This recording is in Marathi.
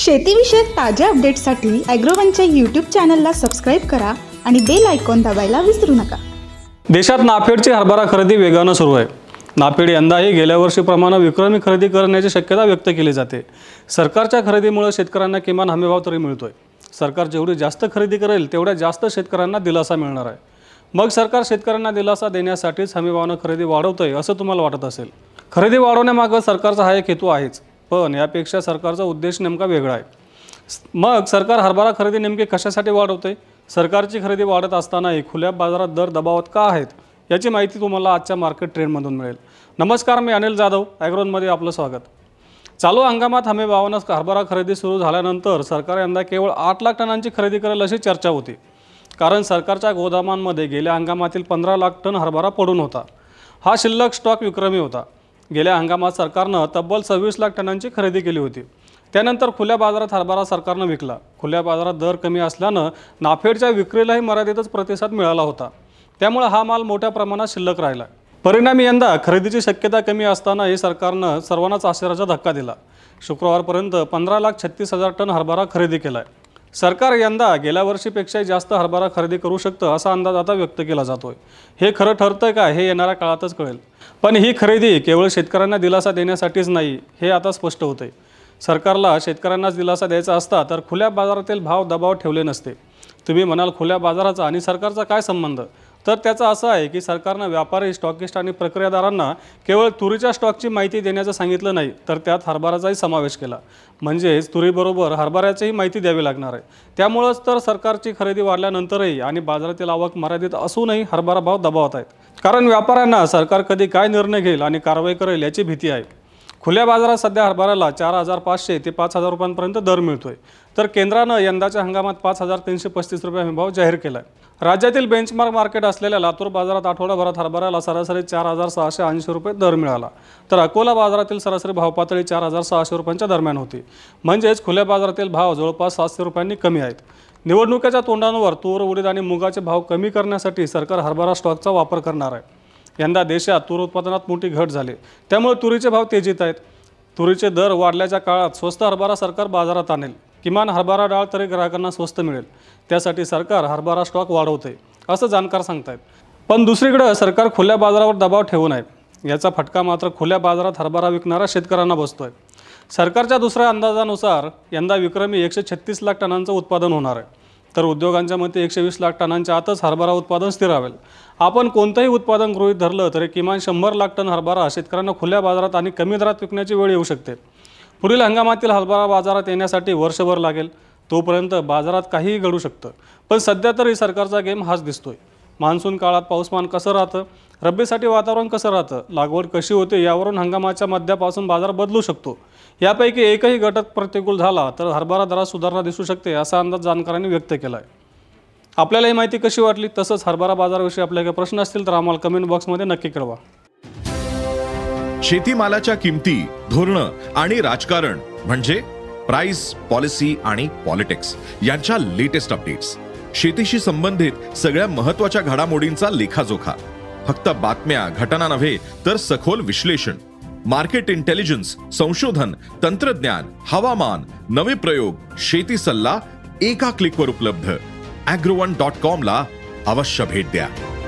शेतीविषयक ताज्या अपडेट्ससाठी अॅग्रोवनच्या यूट्यूब चॅनलला सबस्क्राईब करा आणि बेल आयकॉन दाबायला विसरू नका देशात नाफेडची हरभरा खरेदी वेगानं सुरू आहे नाफेड यंदाही गेल्या वर्षीप्रमाणे विक्रमी खरेदी करण्याची शक्यता व्यक्त केली जाते सरकारच्या खरेदीमुळे शेतकऱ्यांना किमान हमीभाव तरी मिळतोय सरकार जेवढी जास्त खरेदी करेल तेवढ्या जास्त शेतकऱ्यांना दिलासा मिळणार आहे मग सरकार शेतकऱ्यांना दिलासा देण्यासाठीच हमीभावानं खरेदी आहे असं तुम्हाला वाटत असेल खरेदी वाढवण्यामागं सरकारचा हा एक हेतू आहेच पण यापेक्षा सरकारचा उद्देश नेमका वेगळा आहे मग सरकार हरभरा खरेदी नेमकी कशासाठी वाढवते सरकारची खरेदी वाढत असतानाही खुल्या बाजारात दर दबावत का आहेत याची माहिती तुम्हाला आजच्या मार्केट ट्रेंडमधून मिळेल नमस्कार मी अनिल जाधव ॲग्रोनमध्ये आपलं स्वागत चालू हंगामात हमी भावानं हरभरा खरेदी सुरू झाल्यानंतर सरकार यंदा केवळ आठ लाख टनांची खरेदी करेल अशी चर्चा होती कारण सरकारच्या गोदामांमध्ये गेल्या हंगामातील पंधरा लाख टन हरभरा पडून होता हा शिल्लक स्टॉक विक्रमी होता गेल्या हंगामात सरकारनं तब्बल सव्वीस लाख टनांची खरेदी केली होती त्यानंतर खुल्या बाजारात हरभरा सरकारनं विकला खुल्या बाजारात दर कमी असल्यानं नाफेडच्या विक्रीलाही मर्यादितच प्रतिसाद मिळाला होता त्यामुळे हा माल मोठ्या प्रमाणात शिल्लक राहिला परिणामी यंदा खरेदीची शक्यता कमी असतानाही सरकारनं सर्वांनाच आश्चर्याचा धक्का दिला शुक्रवारपर्यंत पंधरा लाख छत्तीस हजार टन हरभरा खरेदी केला आहे सरकार यंदा गेल्या वर्षीपेक्षा जास्त हरभरा खरेदी करू शकतं असा अंदाज आता व्यक्त केला जातोय हे खरं ठरतंय का हे येणाऱ्या काळातच कळेल पण ही खरेदी केवळ शेतकऱ्यांना दिलासा देण्यासाठीच नाही हे आता स्पष्ट होतंय सरकारला शेतकऱ्यांनाच दिलासा द्यायचा असता तर खुल्या बाजारातील भाव दबाव ठेवले नसते तुम्ही म्हणाल खुल्या बाजाराचा आणि सरकारचा काय संबंध तर त्याचा असं आहे की सरकारनं व्यापारी स्टॉकिस्ट आणि प्रक्रियादारांना केवळ तुरीच्या स्टॉकची माहिती देण्याचं सांगितलं नाही तर त्यात हरभराचाही समावेश केला म्हणजेच तुरीबरोबर हरभऱ्याचीही माहिती द्यावी लागणार आहे त्यामुळंच तर सरकारची खरेदी वाढल्यानंतरही आणि बाजारातील आवक मर्यादित असूनही हरभरा भाव दबावत आहेत कारण व्यापाऱ्यांना सरकार कधी काय निर्णय घेईल आणि कारवाई करेल याची भीती आहे खुल्या बाजारात सध्या हरभऱ्याला चार हजार पाचशे ते पाच हजार रुपयांपर्यंत दर मिळतोय तर केंद्रानं यंदाच्या हंगामात पाच हजार तीनशे पस्तीस रुपये हमीभाव जाहीर केला आहे राज्यातील बेंचमार्क मार्केट असलेल्या लातूर बाजारात आठवडाभरात हरभऱ्याला सरासरी चार हजार सहाशे ऐंशी रुपये दर मिळाला तर अकोला बाजारातील सरासरी भाव पातळी चार हजार सहाशे रुपयांच्या दरम्यान होती म्हणजेच खुल्या बाजारातील भाव जवळपास सातशे रुपयांनी कमी आहेत निवडणुकीच्या तोंडांवर तूर उडीद आणि मुगाचे भाव कमी करण्यासाठी सरकार हरभरा स्टॉकचा वापर करणार आहे यंदा देशात तूर उत्पादनात मोठी घट झाली त्यामुळे तुरीचे भाव तेजीत आहेत तुरीचे दर वाढल्याच्या काळात स्वस्त हरभरा सरकार बाजारात आणेल किमान हरभरा डाळ तरी ग्राहकांना स्वस्त मिळेल त्यासाठी सरकार हरभरा स्टॉक वाढवते असं जाणकार सांगतायत पण दुसरीकडे सरकार खुल्या बाजारावर दबाव ठेवून आहे याचा फटका मात्र खुल्या बाजारात हरभरा विकणाऱ्या शेतकऱ्यांना बसतोय सरकारच्या दुसऱ्या अंदाजानुसार यंदा विक्रमी एकशे छत्तीस लाख टनांचं उत्पादन होणार आहे तर उद्योगांच्या मते एकशे वीस लाख टनांच्या आतच हरभरा उत्पादन स्थिरावेल आपण कोणतंही उत्पादन गृहित धरलं तरी किमान शंभर लाख टन हरभरा शेतकऱ्यांना खुल्या बाजारात आणि कमी दरात विकण्याची वेळ येऊ शकते पुढील हंगामातील हरभरा बाजारात येण्यासाठी वर्षभर लागेल तोपर्यंत बाजारात काहीही घडू शकतं पण सध्या तरी सरकारचा गेम हाच दिसतोय मान्सून काळात पाऊसमान कसं राहतं रब्बीसाठी वातावरण कसं राहतं लागवड कशी होते यावरून हंगामाच्या मध्यापासून बाजार बदलू शकतो यापैकी एकही घटक प्रतिकूल झाला तर हरभरा दरात सुधारणा दिसू शकते असा अंदाज जाणकारांनी व्यक्त केला आहे आपल्याला ही माहिती कशी वाटली तसंच हरभरा बाजाराविषयी आपल्या काही प्रश्न असतील तर आम्हाला कमेंट बॉक्समध्ये नक्की कळवा शेतीमालाच्या किमती धोरण आणि राजकारण म्हणजे प्राइस पॉलिसी आणि पॉलिटिक्स यांच्या लेटेस्ट अपडेट्स शेतीशी संबंधित सगळ्या महत्वाच्या घडामोडींचा लेखाजोखा फक्त बातम्या घटना नव्हे तर सखोल विश्लेषण मार्केट इंटेलिजन्स संशोधन तंत्रज्ञान हवामान नवे प्रयोग शेती सल्ला एका क्लिकवर उपलब्ध ॲग्रोवन डॉट कॉमला अवश्य भेट द्या